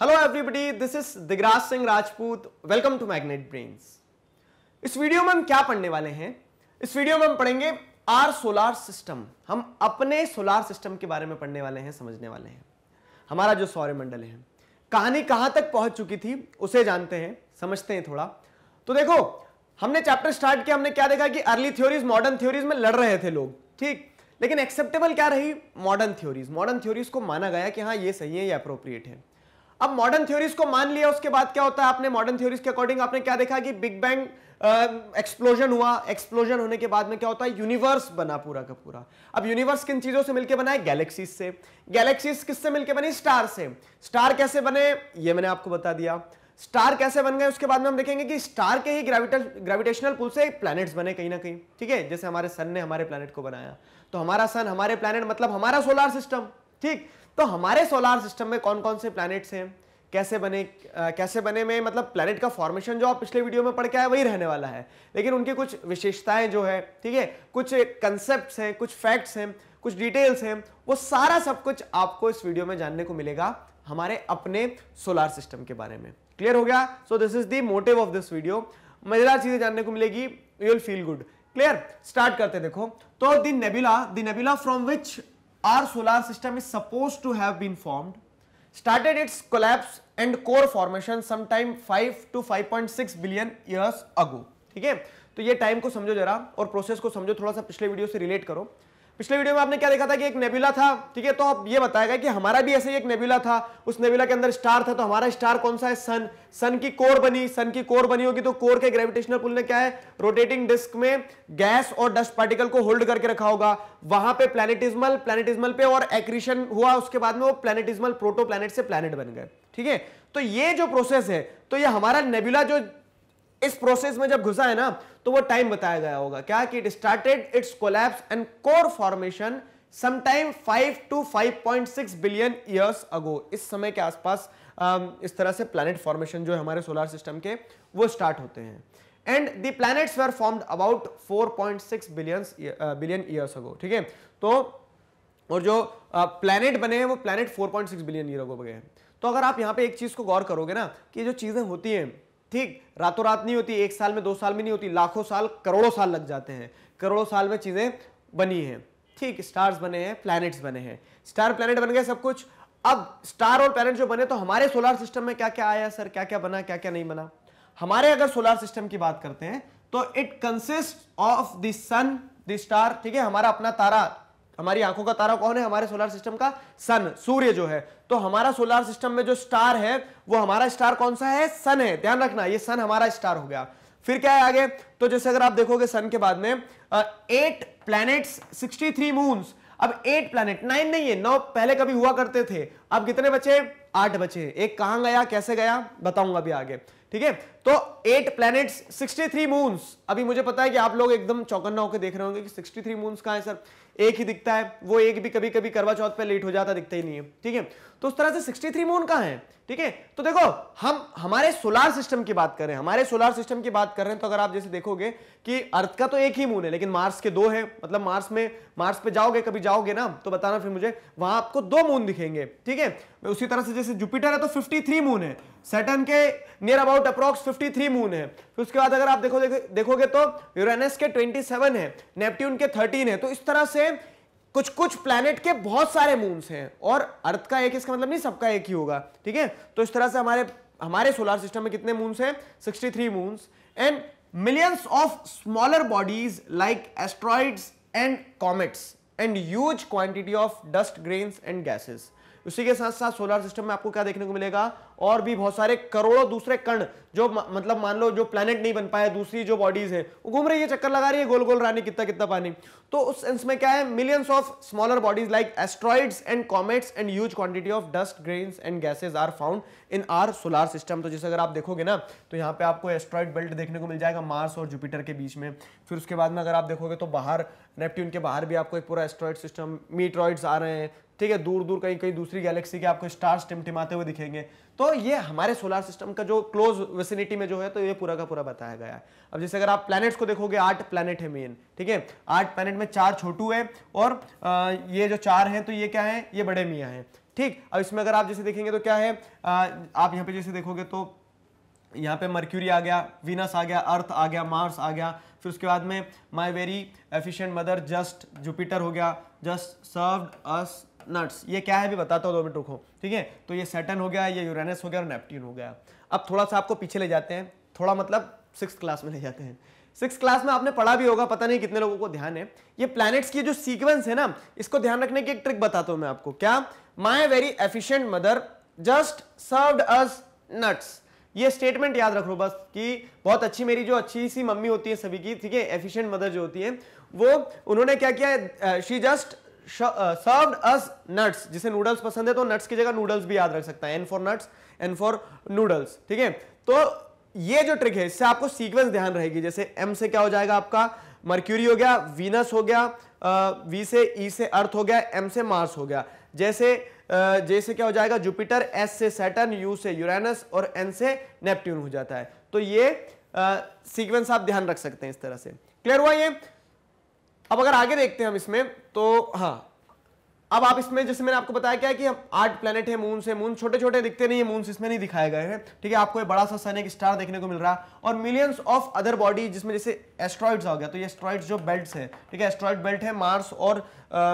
hello everybody this is Digraj Singh Rajput welcome to Magnet Brains इस video में हम क्या पढ़ने वाले हैं इस वीडियो में हम पढ़ेंगे आर सोलार सिस्टम हम अपने सोलार सिस्टम के बारे में पढ़ने वाले हैं समझने वाले हैं हमारा जो सौर्यमंडल है कहानी कहां तक पहुंच चुकी थी उसे जानते हैं समझते हैं थोड़ा तो देखो हमने चैप्टर स्टार्ट किया हमने क्या देखा कि अर्ली थ्योरीज मॉडर्न थ्योरीज में लड़ रहे थे लोग ठीक लेकिन एक्सेप्टेबल क्या रही मॉडर्न थ्योरीज मॉडर्न थ्योरीज को माना गया कि हाँ ये सही है ये अप्रोप्रिएट है अब मॉडर्न थ्योरीज को मान लिया उसके बाद क्या होता है आपने मॉडर्न थ्योरीज के अकॉर्डिंग आपने क्या देखा कि बिग बैंग एक्सप्लोजन हुआ एक्सप्लोजन होने के बाद में क्या होता है यूनिवर्स बना पूरा का पूरा अब यूनिवर्स किन चीजों से मिलकर बना है गैलेक्सीज से गैलेक्सीज किससे मिलकर बनी स्टार से स्टार कैसे बने ये मैंने आपको बता दिया स्टार कैसे बन गए उसके बाद में हम देखेंगे कि स्टार के ही ग्रेविटेशनल पुल से प्लैनेट्स बने कहीं ना कहीं ठीक है जैसे हमारे सन ने हमारे प्लैनेट को बनाया तो हमारा सन हमारे प्लैनेट मतलब हमारा सोलर सिस्टम ठीक तो हमारे सोलार सिस्टम में कौन कौन से प्लैनेट्स हैं कैसे बने आ, कैसे बने में मतलब प्लैनेट का फॉर्मेशन जो आप पिछले वीडियो में पढ़ के आए वही रहने वाला है लेकिन उनकी कुछ विशेषताएं जो है ठीक है कुछ कंसेप्ट हैं कुछ फैक्ट्स हैं कुछ डिटेल्स हैं वो सारा सब कुछ आपको इस वीडियो में जानने को मिलेगा हमारे अपने सोलार सिस्टम के बारे में क्लियर हो गया so this is the motive of this video मजेदार चीजें जानने को मिलेगी you will feel good clear start करते देखो तो the nebula the nebula from which our solar system is supposed to have been formed started its collapse and core formation sometime 5 to 5.6 billion years ago theek hai to ye time ko samjho zara aur process ko samjho thoda sa pichle video se relate karo पिछले video में आपने क्या देखा था कि एक nebula था ठीक है तो आप ये बताएगा कि हमारा भी ऐसे ही एक नेबुला था उस नेबुला के अंदर स्टार था तो हमारा स्टार कौन सा है सन सन की कोर बनी सन की कोर बनी होगी तो कोर के ग्रेविटेशनल पुल ने क्या है रोटेटिंग डिस्क में गैस और डस्ट पार्टिकल को होल्ड करके रखा होगा वहां पे प्लेनेटिज्मल प्लेनेटिज्मल पे और एक्रीशन हुआ उसके बाद में वो प्लेनेटिज्मल प्रोटो प्लेनेट से प्लेनेट बन गए ठीक है तो ये जो प्रोसेस है तो ये हमारा नेबुला जो इस प्रोसेस में जब घुसा है ना तो वो टाइम बताया गया होगा क्या कि it started its collapse and core formation sometime 5 to 5.6 billion years ago इस समय के आसपास um, इस तरह से प्लैनेट फॉर्मेशन जो है हमारे सोलर सिस्टम के वो स्टार्ट होते हैं and the planets were formed about 4.6 billion billion years ago ठीक है तो और जो प्लैनेट uh, बने हैं वो प्लैनेट 4.6 बिलियन ईयर अगो बने हैं तो अगर आप यहां पे एक चीज़ को गौर करोगे ना कि जो चीज़ें होती हैं ठीक रातों रात नहीं होती एक साल में दो साल में नहीं होती लाखों साल करोड़ों साल लग जाते हैं करोड़ों साल में चीज़ें बनी हैं ठीक स्टार्स बने हैं प्लैनेट्स बने हैं स्टार प्लैनेट बन गए सब कुछ अब स्टार और प्लैनेट जो बने तो हमारे सोलर सिस्टम में क्या क्या आया सर क्या क्या बना क्या क्या नहीं बना हमारे अगर सोलर सिस्टम की बात करते हैं तो it consist of the sun the star ठीक है हमारा अपना तारा हमारी आंखों का तारा कौन है हमारे सोलर सिस्टम का सन सूर्य जो है तो हमारा सोलर सिस्टम में जो स्टार है वो हमारा स्टार कौन सा है सन है ध्यान रखना ये सन हमारा स्टार हो गया फिर क्या है आगे तो जैसे अगर आप देखोगे सन के बाद में एट प्लैनेट्स 63 मून्स अब एट प्लैनेट नाइन नहीं है नौ पहले कभी हुआ करते थे अब कितने बचे आठ बचे एक कहां गया कैसे गया बताऊंगा अभी आगे ठीक है तो एट प्लैनेट्स 63 मून्स अभी मुझे पता है कि आप लोग एकदम चौकन्ना होकर देख रहे होंगे कि 63 मून्स कहा है सर एक ही दिखता है वो एक भी कभी कभी करवा चौथ पे लेट हो जाता दिखता ही नहीं है ठीक है तो उस तरह से 63 मून का है ठीक है तो देखो हम हमारे सोलार सिस्टम की बात कर रहे हैं हमारे सोलार सिस्टम की बात कर रहे हैं तो अगर आप जैसे देखोगे कि अर्थ का तो एक ही मून है लेकिन मार्स के दो है मतलब मार्स में मार्स पे जाओगे कभी जाओगे ना तो बताना फिर मुझे वहां आपको दो मून दिखेंगे ठीक है उसी तरह से जैसे जुपिटर है तो फिफ्टी मून है सेटन के नियर अबाउट अप्रॉक्स 53 मून है फिर उसके बाद अगर आप देखो देखोगे तो यूरेनस के 27 है नेपट्यून के थर्टीन है तो इस तरह से कुछ कुछ प्लैनेट के बहुत सारे मून्स हैं और अर्थ का एक इसका मतलब नहीं सबका एक ही होगा ठीक है तो इस तरह से हमारे हमारे सोलर सिस्टम में कितने मून्स हैं sixty three moons and millions of smaller bodies like asteroid and comets and huge quantity of dust grain and gases उसी के साथ साथ सोलर सिस्टम में आपको क्या देखने को मिलेगा और भी बहुत सारे करोड़ों दूसरे कण जो मतलब मान लो जो प्लेनेट नहीं बन पाए दूसरी जो बॉडीज है वो घूम रही है चक्कर लगा रही है गोल गोल रानी कितना कितना पानी तो उस सेंस में क्या है millions of smaller bodies like asteroids and comets and huge quantity of dust grain and gases are found in our solar system तो जैसे अगर आप देखोगे ना तो यहाँ पे आपको एस्ट्रॉइड बेल्ट देखने को मिल जाएगा मार्स और जुपिटर के बीच में फिर उसके बाद में अगर आप देखोगे तो बाहर नेपट्ट्यून के बाहर भी आपको एक पूरा एस्ट्रॉइड सिस्टम मीट्रॉइड्स आ रहे हैं ठीक है दूर दूर कहीं कहीं दूसरी गैलेक्सी के आपको स्टार्स टिमटिमाते हुए दिखेंगे तो ये हमारे सोलर सिस्टम का जो क्लोज वेसिनिटी में जो है तो ये पूरा का पूरा बताया गया है अब जैसे अगर आप प्लैनेट्स को देखोगे आठ प्लैनेट है मेन ठीक है आठ प्लैनेट में चार छोटू है और आ, ये जो चार हैं तो ये क्या है ये बड़े मियाँ हैं ठीक अब इसमें अगर आप जैसे देखेंगे तो क्या है आ, आप यहाँ पे जैसे देखोगे तो यहाँ पे मर्क्यूरी आ गया वीनस आ गया अर्थ आ गया मार्स आ गया फिर उसके बाद में my very efficient mother just Jupiter हो गया जस्ट सर्व्ड अस नट्स ये क्या है भी बताता हूँ दो मिनट रुको ठीक है तो ये सेटन हो गया ये यूरेनस हो गया और नेपट्ट्यून हो गया अब थोड़ा सा आपको पीछे ले जाते हैं थोड़ा मतलब सिक्स क्लास में ले जाते हैं सिक्स क्लास में आपने पढ़ा भी होगा पता नहीं कितने लोगों को ध्यान है ये प्लैनेट्स की जो सीक्वेंस है ना इसको ध्यान रखने की एक ट्रिक बताता हूँ मैं आपको क्या my very efficient mother just served us nuts ये स्टेटमेंट याद रख लो बस कि बहुत अच्छी मेरी जो अच्छी सी मम्मी होती है सभी की ठीक है एफिशिएंट मदर जो होती है वो उन्होंने क्या किया she just served us nuts जिसे नूडल्स पसंद है तो नट्स की जगह नूडल्स भी याद रख सकता है N for nuts N for noodles ठीक है तो ये जो ट्रिक है इससे आपको सीक्वेंस ध्यान रहेगी जैसे एम से क्या हो जाएगा आपका मर्क्यूरी हो गया वीनस हो गया वी से ई e से अर्थ हो गया एम से मार्स हो गया जैसे जैसे क्या हो जाएगा जुपिटर एस से सैटन यू से यूरेनस और एन से नेपट्ट्यून हो जाता है तो ये सीक्वेंस आप ध्यान रख सकते हैं इस तरह से क्लियर हुआ ये अब अगर आगे देखते हैं हम इसमें तो हाँ अब आप इसमें जैसे मैंने आपको बताया क्या है कि हम आठ प्लेनेट है मून से मून छोटे छोटे दिखते नहीं है मून इसमें नहीं दिखाए गए हैं ठीक है आपको ये बड़ा सा सन एक स्टार देखने को मिल रहा है और मिलियंस ऑफ अदर बॉडी जिसमें जैसे एस्ट्रॉइड्स आ गया तो ये एस्ट्रॉइड्स जो बेल्ट है ठीक है एस्ट्रॉइड बेल्ट है मार्स और आ,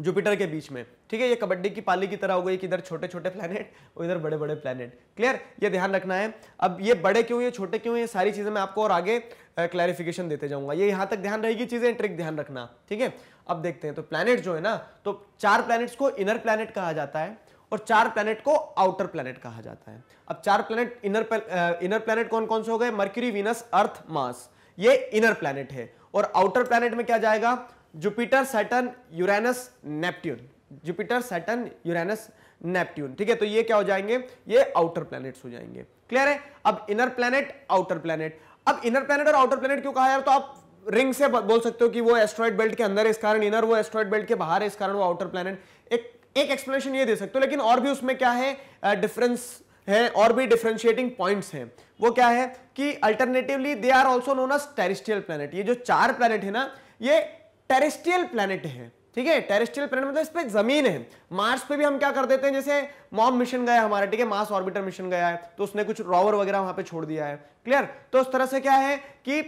जुपिटर के बीच में ठीक है ये कबड्डी की पाली की तरह हो गई कि इधर छोटे छोटे प्लैनेट और इधर बड़े बड़े प्लैनेट क्लियर ये ध्यान रखना है अब ये बड़े क्यों ये छोटे क्यों ये सारी चीज़ें मैं आपको और आगे क्लैरिफिकेशन देते जाऊंगा ये यहां तक ध्यान रहेगी चीज़ें ट्रिक ध्यान रखना ठीक है अब देखते हैं तो प्लैनेट जो है ना तो चार प्लैनेट्स को इनर प्लैनेट कहा जाता है और चार प्लैनेट को आउटर प्लैनेट कहा जाता है अब चार प्लैनेट इनर इनर प्लैनेट कौन कौन से हो गए मर्क्यूरी वीनस अर्थ मास ये इनर प्लैनेट है और आउटर प्लैनेट में क्या जाएगा Jupiter Saturn Uranus Neptune Jupiter Saturn Uranus Neptune ठीक है तो ये क्या हो जाएंगे ये आउटर प्लैनेट्स हो जाएंगे क्लियर है अब इनर प्लैनेट आउटर प्लैनेट अब इनर प्लैनेट और आउटर प्लैनेट क्यों कहा यार तो आप रिंग से बोल सकते हो कि वो एस्ट्रॉइड बेल्ट के अंदर इस कारण इनर वो एस्ट्रॉइड बेल्ट के बाहर इस कारण वो आउटर प्लैनेट एक एक एक्सप्लेनेशन ये दे सकते हो लेकिन और भी उसमें क्या है डिफरेंस है और भी डिफरेंशिएटिंग पॉइंट्स हैं वो क्या है कि alternatively they are also known as terrestrial planet ये जो चार प्लैनेट है ना ये टेरेस्ट्रियल प्लानट है ठीक है टेरेस्ट्रियल प्लानट मतलब इस पे जमीन है मार्स पे भी हम क्या कर देते हैं जैसे मॉम मिशन गया हमारा ठीक है मार्स ऑर्बिटर मिशन गया है तो उसने कुछ रॉवर वगैरह वहां पे छोड़ दिया है क्लियर तो उस तरह से क्या है कि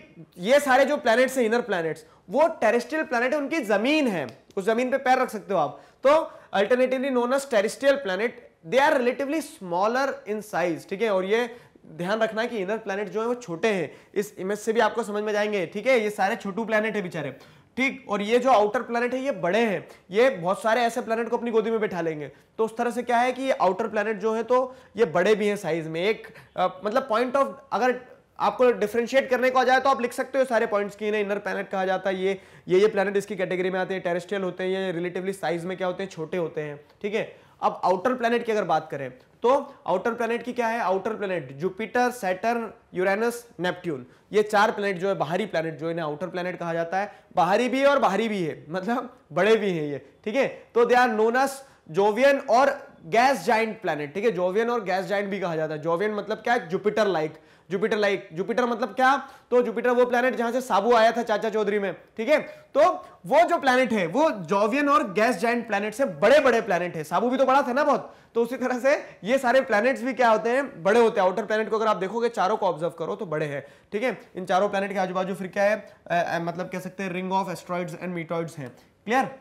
ये सारे जो प्लैनेट्स हैं इनर प्लैनेट्स वो टेरेस्ट्रियल प्लैनेट है उनकी जमीन है उस जमीन पे पैर रख सकते हो आप तो alternatively known as terrestrial planet they are relatively smaller in size ठीक है और ये ध्यान रखना कि इनर प्लैनेट जो है वो छोटे हैं इस इमेज से भी आपको समझ में जाएंगे ठीक है ये सारे छोटू प्लैनेट है बेचारे ठीक और ये जो आउटर प्लानट है ये बड़े हैं ये बहुत सारे ऐसे प्लानट को अपनी गोदी में बैठा लेंगे तो उस तरह से क्या है कि आउटर प्लानट जो है तो ये बड़े भी हैं साइज में एक आ, मतलब पॉइंट ऑफ अगर आपको डिफ्रेंशिएट करने को आ जाए तो आप लिख सकते हो सारे पॉइंट्स की इनर प्लानट कहा जाता है ये ये ये प्लानट इसकी कैटेगरी में आते हैं टेरेस्ट्रियल होते हैं ये रिलेटिवली साइज में क्या होते हैं छोटे होते हैं ठीक है अब आउटर प्लेनेट की अगर बात करें तो आउटर प्लेनेट की क्या है outer planet Jupiter Saturn Uranus Neptune ये चार प्लेनेट जो है बाहरी प्लेनेट जो इन्हें आउटर प्लेनेट कहा जाता है बाहरी भी है और बाहरी भी है मतलब बड़े भी हैं ये ठीक है तो दे आर नोनस जोवियन और गैस जाइंट प्लेनेट ठीक है जोवियन और गैस जाइंट भी कहा जाता है जोवियन मतलब क्या है Jupiter like Jupiter like Jupiter मतलब क्या तो जुपिटर वो प्लैनेट जहां से साबू आया था चाचा चौधरी में ठीक है तो वो जो प्लैनेट है वो जोवियन और गैस जाइंट प्लैनेट से बड़े बड़े प्लैनेट है साबू भी तो बड़ा था ना बहुत तो उसी तरह से ये सारे प्लैनेट्स भी क्या होते हैं बड़े होते हैं आउटर प्लैनेट को अगर आप देखोगे चारों को ऑब्जर्व करो तो बड़े हैं ठीक है इन चारों प्लैनेट के आजू बाजू फिर क्या है आ, आ, मतलब कह सकते हैं ring of asteroids and meteoroids हैं क्लियर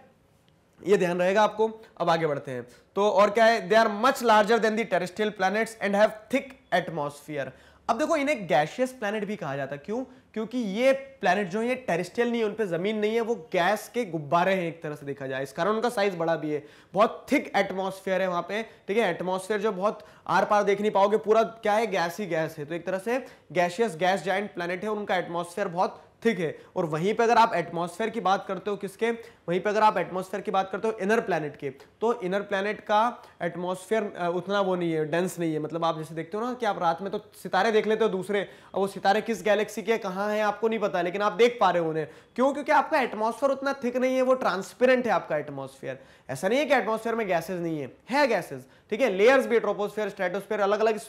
ये ध्यान रहेगा आपको अब आगे बढ़ते हैं तो और क्या है they are much larger than the terrestrial planets and have thick atmosphere अब देखो इन्हें गैशियस प्लैनेट भी कहा जाता है क्यों क्योंकि ये प्लैनेट जो है टेरिस्टियल नहीं है उन पर जमीन नहीं है वो गैस के गुब्बारे हैं एक तरह से देखा जाए इस कारण उनका साइज बड़ा भी है बहुत थिक एटमोसफियर है वहां पे ठीक है एटमोसफियर जो बहुत आर पार देख नहीं पाओगे पूरा क्या है गैस ही गैस है तो एक तरह से गैशियस गैस जॉइंट प्लैनेट है उनका एटमोसफेयर बहुत थिक है और वहीं पर अगर आप एटमॉस्फेयर की बात करते हो किसके वहीं पर अगर आप एटमोसफेयर की बात करते हो इनर प्लानट के तो इनर प्लानट का एटमोसफेयर उतना वो नहीं है डेंस नहीं है मतलब आप जैसे देखते हो ना कि आप रात में तो सितारे देख लेते हो दूसरे अब वो सितारे किस गैलेक्सी के कहाँ हैं आपको नहीं पता लेकिन आप देख पा रहे हो उन्हें क्यों क्योंकि आपका एटमोसफेयर उतना थिक नहीं है वो ट्रांसपेरेंट है आपका एटमोसफेयर ऐसा नहीं है कि एटमोसफेयर में गैसेज नहीं है है गैसेज ठीक है लेयर्स भी ट्रोपोस्फेयर स्ट्रेटोस्फेयर अलग अलग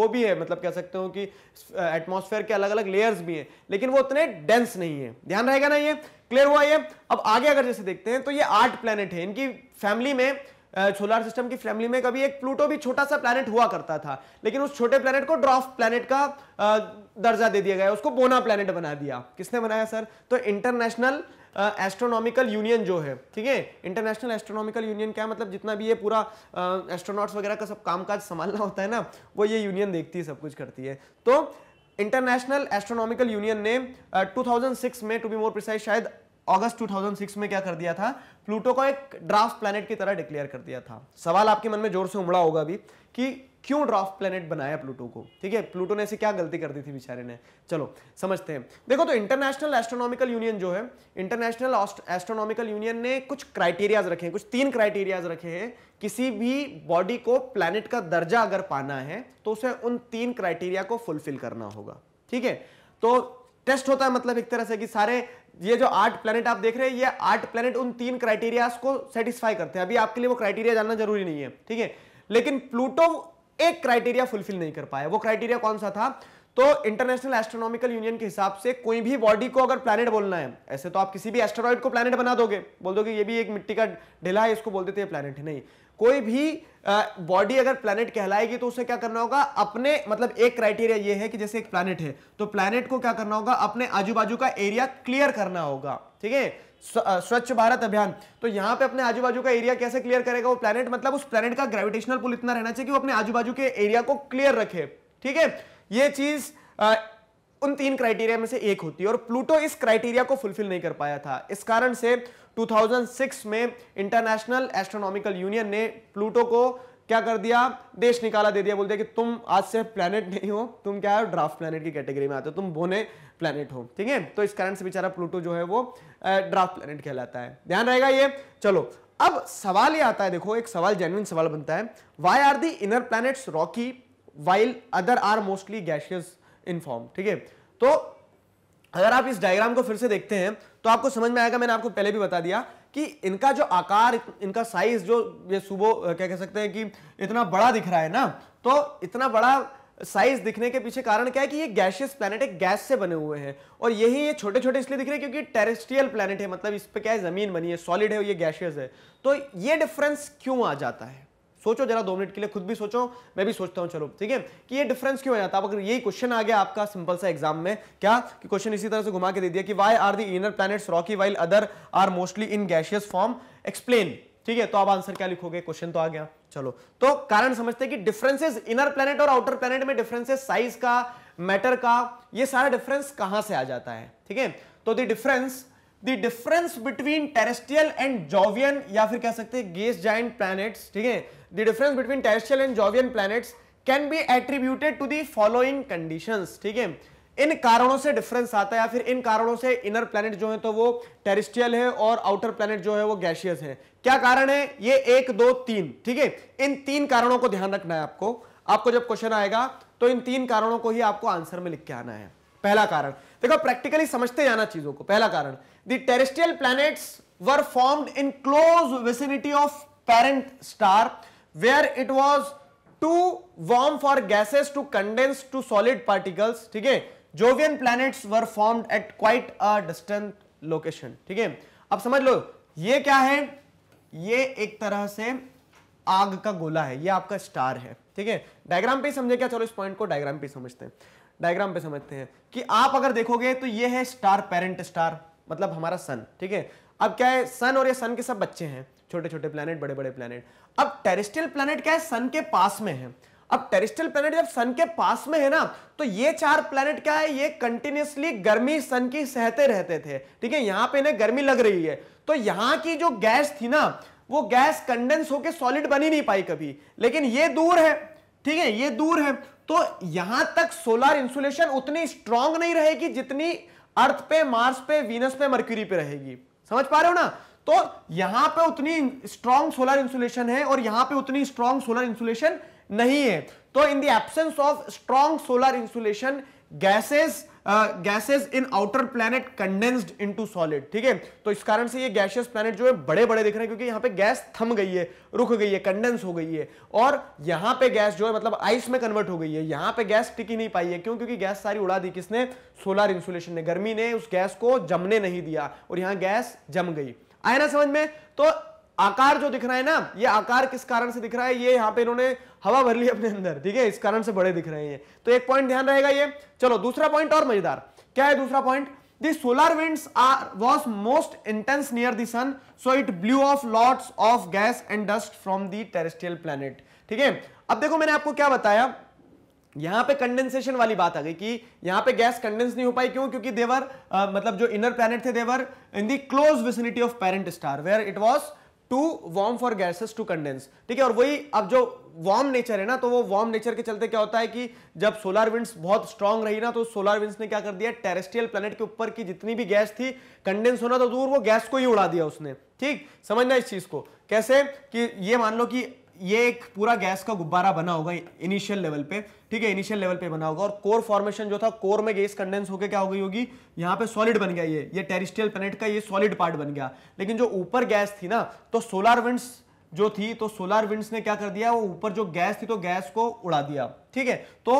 वो भी है मतलब कह सकते हो कि एटमोसफेयर के अलग अलग लेयर्स भी हैं लेकिन वो उतने डेंस नहीं है ध्यान रहेगा ना ये क्लियर हुआ ये अब आगे अगर जैसे देखते हैं तो ये आठ प्लैनेट है इनकी फैमिली में सोलर सिस्टम की फैमिली में कभी एक प्लूटो भी छोटा सा प्लैनेट हुआ करता था लेकिन उस छोटे प्लैनेट को ड्रॉफ प्लैनेट का दर्जा दे दिया गया उसको बोना प्लैनेट बना दिया किसने बनाया सर तो इंटरनेशनल एस्ट्रोनॉमिकल uh, यूनियन जो है ठीक है इंटरनेशनल एस्ट्रोनॉमिकल यूनियन क्या मतलब जितना भी ये पूरा एस्ट्रोनॉट्स uh, वगैरह का सब कामकाज संभालना होता है ना वो ये यूनियन देखती है सब कुछ करती है तो इंटरनेशनल एस्ट्रोनॉमिकल यूनियन ने uh, 2006 में टू बी मोर प्रिसाइज शायद अगस्त 2006 में क्या कर दिया था प्लूटो को एक ड्राफ्ट प्लैनेट की तरह डिक्लेयर कर दिया था सवाल आपके मन में जोर से उमड़ा होगा अभी कि क्यों ड्राफ्ट प्लेनेट बनाया प्लूटो को ठीक है प्लूटो ने ऐसे क्या गलती कर दी थी बेचारे ने चलो समझते हैं देखो तो इंटरनेशनल एस्ट्रोनॉमिकल यूनियन जो है इंटरनेशनल एस्ट्रोनॉमिकल यूनियन ने कुछ क्राइटेरियाज रखे हैं कुछ तीन क्राइटेरियाज रखे हैं किसी भी बॉडी को प्लैनेट का दर्जा अगर पाना है तो उसे उन तीन क्राइटेरिया को फुलफिल करना होगा ठीक है तो टेस्ट होता है मतलब एक तरह से कि सारे ये जो आठ प्लेनेट आप देख रहे हैं ये आठ प्लेनेट उन तीन क्राइटेरियाज को सेटिस्फाई करते हैं अभी आपके लिए वो क्राइटेरिया जानना जरूरी नहीं है ठीक है लेकिन प्लूटो एक क्राइटेरिया फुलफिल नहीं कर पाया वो क्राइटेरिया कौन सा था तो इंटरनेशनल एस्ट्रोनॉमिकल यूनियन के हिसाब से कोई भी बॉडी को अगर प्लैनेट बोलना है ऐसे तो आप किसी भी एस्ट्रॉइड को प्लैनेट बना दोगे बोल दोगे ये भी एक मिट्टी का ढिला है इसको बोल देते हैं प्लैनेट नहीं कोई भी बॉडी अगर प्लैनेट कहलाएगी तो उसे क्या करना होगा अपने मतलब एक क्राइटेरिया ये है कि जैसे एक प्लैनेट है तो प्लैनेट को क्या करना होगा अपने आजू बाजू का एरिया क्लियर करना होगा ठीक है स्वच्छ भारत अभियान तो यहां पे अपने आजू बाजू का एरिया कैसे क्लियर करेगा वो प्लेनेट मतलब उस प्लेनेट का ग्रेविटेशनल पुल इतना रहना चाहिए कि वो अपने आजू बाजू के एरिया को क्लियर रखे ठीक है ये चीज उन तीन क्राइटेरिया में से एक होती है और प्लूटो इस क्राइटेरिया को फुलफिल नहीं कर पाया था इस कारण से 2006 में इंटरनेशनल एस्ट्रोनॉमिकल यूनियन ने प्लूटो को क्या कर दिया देश निकाला दे दिया बोल दिया कि तुम आज से प्लेनेट नहीं हो तुम क्या हो ड्राफ्ट प्लेनेट की कैटेगरी में आते हो तुम बोने प्लेनेट हो ठीक है तो इस कारण से बेचारा प्लूटो जो है वो ड्राफ्ट प्लेनेट कहलाता है ध्यान रहेगा ये चलो अब सवाल ये आता है देखो एक सवाल जेनविन सवाल बनता है why are the inner planets rocky while other are mostly gaseous in form ठीक है तो अगर आप इस डायग्राम को फिर से देखते हैं तो आपको समझ में आएगा मैंने आपको पहले भी बता दिया कि इनका जो आकार इनका साइज जो ये सुबह क्या कह सकते हैं कि इतना बड़ा दिख रहा है ना तो इतना बड़ा साइज दिखने के पीछे कारण क्या है कि ये गैशियस प्लानट एक गैस से बने हुए हैं और यही ये छोटे छोटे इसलिए दिख रहे हैं क्योंकि टेरेस्ट्रियल प्लानट है मतलब इस पर क्या है जमीन बनी है सॉलिड है और ये गैशियस है तो ये डिफरेंस क्यों आ जाता है सोचो जरा दो मिनट के लिए खुद भी सोचो मैं भी सोचता हूँ चलो ठीक है कि ये डिफरेंस क्यों आ जाता है अगर यही क्वेश्चन आ गया आपका सिंपल सा एग्जाम में क्या कि क्वेश्चन इसी तरह से घुमा के दे दिया कि why are the inner planets rocky while other are mostly in gaseous form explain ठीक है तो आप आंसर क्या लिखोगे क्वेश्चन तो आ गया चलो तो कारण समझते हैं कि डिफरेंसेस इनर प्लेनेट और आउटर प्लेनेट में डिफरेंसेस साइज का मैटर का ये सारा डिफरेंस कहां से आ जाता है ठीक है तो the difference the difference between terrestrial and Jovian या फिर कह सकते हैं गेस जाइंट प्लैनेट्स ठीक है the difference between terrestrial and Jovian planets can be attributed to the following conditions ठीक है इन कारणों से डिफरेंस आता है या फिर इन कारणों से इनर प्लैनेट जो है तो वो टेरिस्ट्रियल है और आउटर प्लैनेट जो है वो गैशियस है क्या कारण है ये एक दो तीन ठीक है इन तीन कारणों को ध्यान रखना है आपको आपको जब क्वेश्चन आएगा तो इन तीन कारणों को ही आपको आंसर में लिख के आना है पहला कारण देखो प्रैक्टिकली समझते जाना चीजों को पहला कारण the planet were formed in close vicinity of parent star where it was too warm for gases to condense to solid particles ठीक है Jovian planets were formed at quite a distant location ठीक है अब समझ लो ये क्या है ये एक तरह से आग का गोला है ये आपका स्टार है ठीक है डायग्राम पे समझे क्या चलो इस पॉइंट को डायग्राम पे समझते हैं डायग्राम पे समझते हैं कि आप अगर देखोगे तो ये है स्टार पेरेंट स्टार मतलब हमारा सन ठीक है अब क्या है सन और ये सन के सब बच्चे हैं छोटे छोटे प्लानट बड़े बड़े प्लानट अब टेरिस्टियल प्लानट क्या है सन के पास में है अब टेरिस्टल प्लेनेट जब सन के पास में है ना तो ये चार प्लेनेट क्या है ये कंटिन्यूसली गर्मी सन की सहते रहते थे ठीक है यहां पे इन्हें गर्मी लग रही है तो यहां की जो गैस थी ना वो गैस कंडेंस होकर सॉलिड बनी नहीं पाई कभी लेकिन ये दूर है ठीक है ये दूर है तो यहां तक सोलर इंसुलेशन उतनी स्ट्रांग नहीं रहेगी जितनी अर्थ पे मार्स पे वीनस पे मर्क्यूरी पे रहेगी समझ पा रहे हो ना तो यहां पे उतनी स्ट्रांग सोलर इंसुलेशन है और यहां पे उतनी स्ट्रांग सोलर इंसुलेशन नहीं है तो in the absence of strong solar insulation gases gases in outer planet condensed into solid ठीक है तो इस कारण से ये गैशियस प्लेनेट जो है बड़े बड़े दिख रहे हैं क्योंकि यहां पे गैस थम गई है रुक गई है कंडेंस हो गई है और यहां पे गैस जो है मतलब आइस में कन्वर्ट हो गई है यहां पे गैस टिकी नहीं पाई है क्यों क्योंकि गैस सारी उड़ा दी किसने सोलर इंसुलेशन ने गर्मी ने उस गैस को जमने नहीं दिया और यहां गैस जम गई आया ना समझ में तो आकार जो दिख रहा है ना ये आकार किस कारण से दिख रहा है ये यहां पे इन्होंने हवा भर ली अपने अंदर ठीक है इस कारण से बड़े दिख रहे हैं ये तो एक पॉइंट ध्यान रहेगा ये चलो दूसरा पॉइंट और मजेदार क्या है दूसरा point the solar winds are was most intense near the sun so it blew off lots of gas and dust from the terrestrial planet ठीक है अब देखो मैंने आपको क्या बताया यहां पे कंडेंसेशन वाली बात आ गई कि यहां पे गैस कंडेंस नहीं हो पाई क्यों क्योंकि देवर आ, मतलब जो इनर प्लैनेट थे they were in the close vicinity of parent star where it was too warm for gases to condense ठीक है और वही अब जो वार्म नेचर है ना तो वो वार्म नेचर के चलते क्या होता है कि जब सोलर विंड्स बहुत स्ट्रांग रही ना तो सोलर विंड्स ने क्या कर दिया टेरेस्ट्रियल प्लेनेट के ऊपर की जितनी भी गैस थी कंडेंस होना तो दूर वो गैस को ही उड़ा दिया उसने ठीक समझना इस चीज को कैसे कि ये मान लो कि ये एक पूरा गैस का गुब्बारा बना होगा इनिशियल लेवल पे ठीक है इनिशियल लेवल पे बना होगा और कोर फॉर्मेशन जो था कोर में गैस कंडेंस होकर क्या हो गई होगी यहाँ पे सॉलिड बन गया ये ये टेरिस्टियल प्लेनेट का ये सॉलिड पार्ट बन गया लेकिन जो ऊपर गैस थी ना तो सोलार विंड्स जो थी तो सोलार विंड्स ने क्या कर दिया वो ऊपर जो गैस थी तो गैस को उड़ा दिया ठीक है तो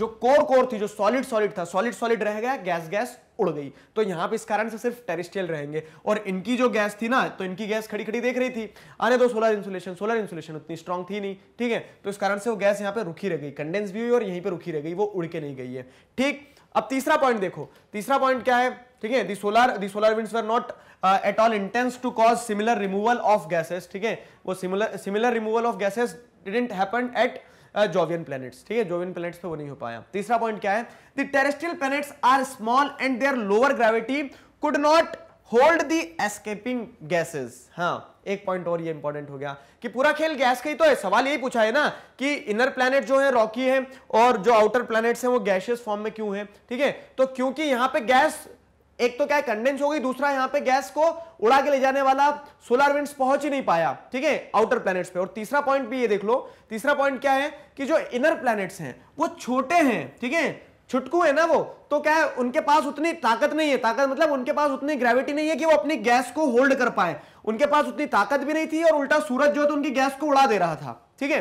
जो कोर कोर थी जो सॉलिड सॉलिड था सॉलिड सॉलिड रह गया गैस गैस उड़ गई तो यहां पे इस कारण से सिर्फ टेरिस्टियल रहेंगे और इनकी जो गैस थी ना तो इनकी गैस खड़ी खड़ी देख रही थी अरे तो सोलर इंसुलेशन सोलर इंसुलेशन उतनी स्ट्रांग थी नहीं ठीक है तो इस कारण से वो गैस यहां पर रुकी रह गई कंडेंस भी हुई और यहीं पर रुकी रह गई वो उड़ के नहीं गई है ठीक अब तीसरा पॉइंट देखो तीसरा पॉइंट क्या है ठीक है the solar the solar winds are not at all intense to cause similar removal of gases ठीक है वो similar similar removal of gases didn't happen at jovian planets ठीक है जोवियन प्लैनेट्स पे वो नहीं हो पाया तीसरा पॉइंट क्या है the terrestrial planets are small and their lower gravity could not hold the escaping gases हाँ एक पॉइंट और ये इंपॉर्टेंट हो गया कि पूरा खेल गैस का ही तो है सवाल यही पूछा है ना कि इनर प्लैनेट जो है रॉकी है और जो आउटर प्लैनेट्स हैं वो गैशियस फॉर्म में क्यों है ठीक है तो क्योंकि यहां पे गैस एक तो क्या है कंडेंस हो गई दूसरा यहां पे गैस को उड़ा के ले जाने वाला सोलर विंड्स पहुंच ही नहीं पाया ठीक है आउटर प्लैनेट्स पे और तीसरा पॉइंट भी ये देख लो तीसरा पॉइंट क्या है कि जो इनर प्लैनेट्स हैं वो छोटे हैं ठीक है छुटकू है ना वो तो क्या है उनके पास उतनी ताकत नहीं है ताकत मतलब उनके पास उतनी ग्रेविटी नहीं है कि वो अपनी गैस को होल्ड कर पाए उनके पास उतनी ताकत भी नहीं थी और उल्टा सूरज जो है तो उनकी गैस को उड़ा दे रहा था ठीक है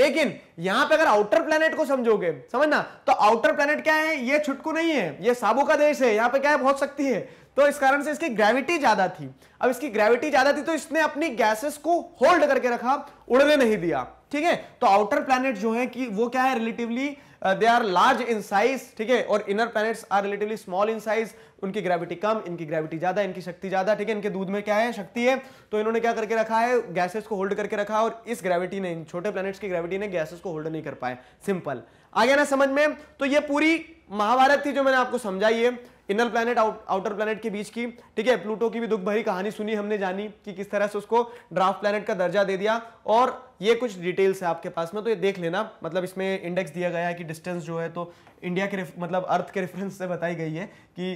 लेकिन यहां पे अगर आउटर प्लेनेट को समझोगे समझना तो आउटर प्लेनेट क्या है ये छुटकू नहीं है ये साबू का देश है यहां पर क्या है बहुत सकती है तो इस कारण से इसकी ग्रेविटी ज्यादा थी अब इसकी ग्रेविटी ज्यादा थी तो इसने अपनी गैसेस को होल्ड करके रखा उड़ने नहीं दिया ठीक है तो आउटर प्लैनेट जो है कि वो क्या है relatively they are large in size ठीक है और inner planet are relatively small in size उनकी ग्रेविटी कम इनकी ग्रेविटी ज्यादा इनकी शक्ति ज्यादा ठीक है इनके दूध में क्या है शक्ति है तो इन्होंने क्या करके रखा है गैसेस को होल्ड करके रखा है और इस ग्रेविटी ने इन छोटे प्लैनेट्स की ग्रेविटी ने गैसेस को होल्ड नहीं कर पाए सिंपल आ गया ना समझ में तो ये पूरी महाभारत थी जो मैंने आपको समझाई है इनर प्लैनेट आउटर प्लैनेट के बीच की ठीक है प्लूटो की भी दुख भरी कहानी सुनी हमने जानी कि किस तरह से उसको ड्राफ्ट प्लैनेट का दर्जा दे दिया और ये कुछ डिटेल्स है आपके पास में तो ये देख लेना मतलब इसमें इंडेक्स दिया गया है कि डिस्टेंस जो है तो इंडिया के मतलब अर्थ के रेफरेंस से बताई गई है कि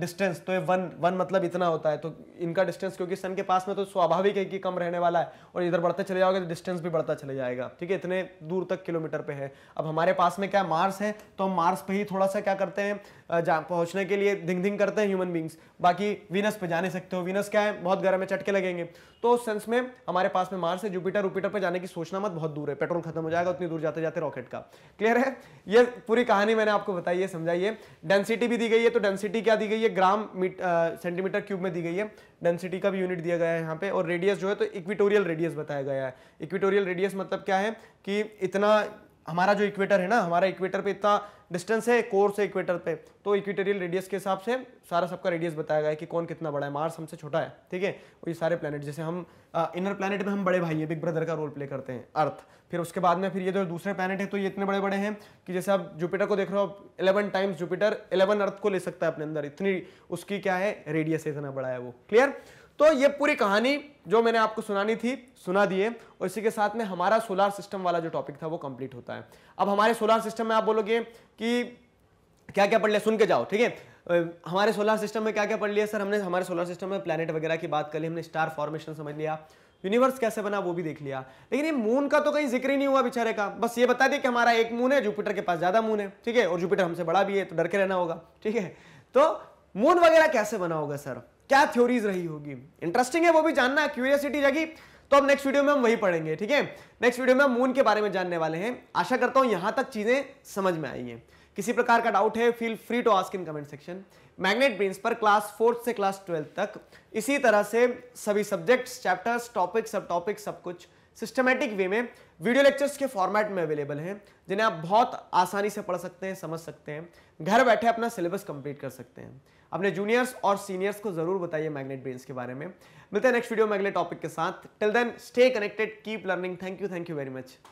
डिस्टेंस तो ये वन वन मतलब इतना होता है तो इनका डिस्टेंस क्योंकि सन के पास में तो स्वाभाविक है कि कम रहने वाला है और इधर बढ़ते चले जाओगे तो डिस्टेंस भी बढ़ता चले जाएगा ठीक है इतने दूर तक किलोमीटर पे है अब हमारे पास में क्या मार्स है तो हम मार्स पर ही थोड़ा सा क्या करते हैं जा पहुँचने के लिए धिंग धिंग करते हैं ह्यूमन बींग्स बाकी वीनस पे जा नहीं सकते हो वीनस क्या है बहुत गर्म है चटके लगेंगे तो उस सेंस में हमारे पास में मार्स है जुपिटर उपिटर पर जाने जाने की सोचना मत बहुत दूर है पेट्रोल खत्म हो जाएगा उतनी दूर जाते जाते रॉकेट का क्लियर है ये पूरी कहानी मैंने आपको बताई है समझाइए डेंसिटी भी दी गई है तो डेंसिटी क्या दी गई है ग्राम सेंटीमीटर क्यूब में दी गई है डेंसिटी का भी यूनिट दिया गया है यहाँ पे और रेडियस जो है तो इक्विटोरियल रेडियस बताया गया है इक्विटोरियल रेडियस मतलब क्या है कि इतना हमारा जो इक्वेटर है ना हमारा इक्वेटर पे इतना डिस्टेंस है कोर से इक्वेटर पे तो इक्वेटरियल रेडियस के हिसाब से सारा सबका रेडियस बताया गया है कि कौन कितना बड़ा है मार्स हमसे छोटा है ठीक है और ये सारे प्लानट जैसे हम आ, इनर प्लानट में हम बड़े भाई हैं बिग ब्रदर का रोल प्ले करते हैं अर्थ फिर उसके बाद में फिर ये जो दूसरे प्लानट है तो ये इतने बड़े बड़े हैं कि जैसे आप जुपिटर को देख रहे हो आप eleven times Jupiter eleven earth को ले सकता है अपने अंदर इतनी उसकी क्या है रेडियस इतना बड़ा है वो क्लियर तो ये पूरी कहानी जो मैंने आपको सुनानी थी सुना दिए और इसी के साथ में हमारा सोलार सिस्टम वाला जो टॉपिक था वो कंप्लीट होता है अब हमारे सोलार सिस्टम में आप बोलोगे कि क्या क्या पढ़ लिया सुन के जाओ ठीक है हमारे सोलर सिस्टम में क्या क्या पढ़ लिया सर हमने हमारे सोलर सिस्टम में प्लानट वगैरह की बात कर ली हमने स्टार फॉर्मेशन समझ लिया यूनिवर्स कैसे बना वो भी देख लिया लेकिन ये मून का तो कहीं जिक्र ही नहीं हुआ बेचारे का बस ये बता दिए कि हमारा एक मून है जुपिटर के पास ज़्यादा मून है ठीक है और जुपिटर हमसे बड़ा भी है तो डर के रहना होगा ठीक है तो मून वगैरह कैसे बना होगा सर क्या थ्योरीज रही होगी इंटरेस्टिंग है वो भी जानना है क्यूरियसिटी जागी तो अब नेक्स्ट वीडियो में हम वही पढ़ेंगे ठीक है नेक्स्ट वीडियो में हम मून के बारे में जानने वाले हैं आशा करता हूं यहां तक चीजें समझ में आई हैं किसी प्रकार का डाउट है feel free to ask in comment section Magnet Brains पर क्लास फोर्थ से क्लास ट्वेल्थ तक इसी तरह से सभी subjects chapters topic subtopic सब कुछ सिस्टमेटिक वे में वीडियो लेक्चर्स के फॉर्मेट में अवेलेबल हैं जिन्हें आप बहुत आसानी से पढ़ सकते हैं समझ सकते हैं घर बैठे अपना सिलेबस कंप्लीट कर सकते हैं अपने जूनियर्स और सीनियर्स को जरूर बताइए मैग्नेट ब्रेन्स के बारे में मिलते हैं नेक्स्ट वीडियो में अगले टॉपिक के साथ till then stay connected keep learning thank you thank you very much